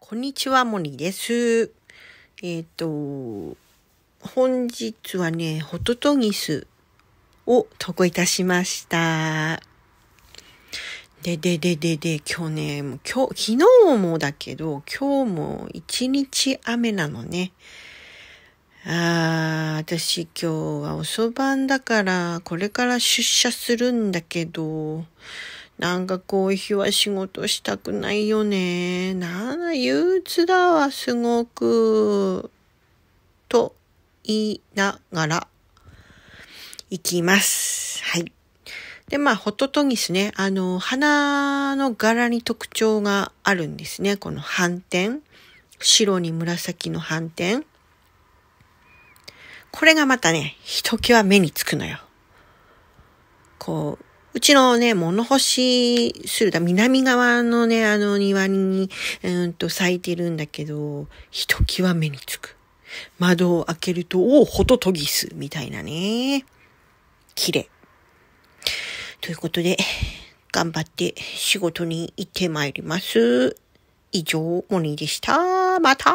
こんにちは、モニーです。えっ、ー、と、本日はね、ホトトギスを稿いたしました。で、で、で、で、で、今日ね、もう今日、昨日もだけど、今日も一日雨なのね。あー、私今日は遅番だから、これから出社するんだけど、なんかこういう日は仕事したくないよね。なあ、憂鬱だわ、すごく。と言いながら、行きます。はい。で、まあ、ホトトギスね。あの、花の柄に特徴があるんですね。この斑点。白に紫の斑点。これがまたね、ひときわ目につくのよ。こう、うちのね、物干しするだ。南側のね、あの庭に、うんと咲いてるんだけど、ひときわ目につく。窓を開けると、おホトトギス、みたいなね。綺麗。ということで、頑張って仕事に行ってまいります。以上、モニーでした。また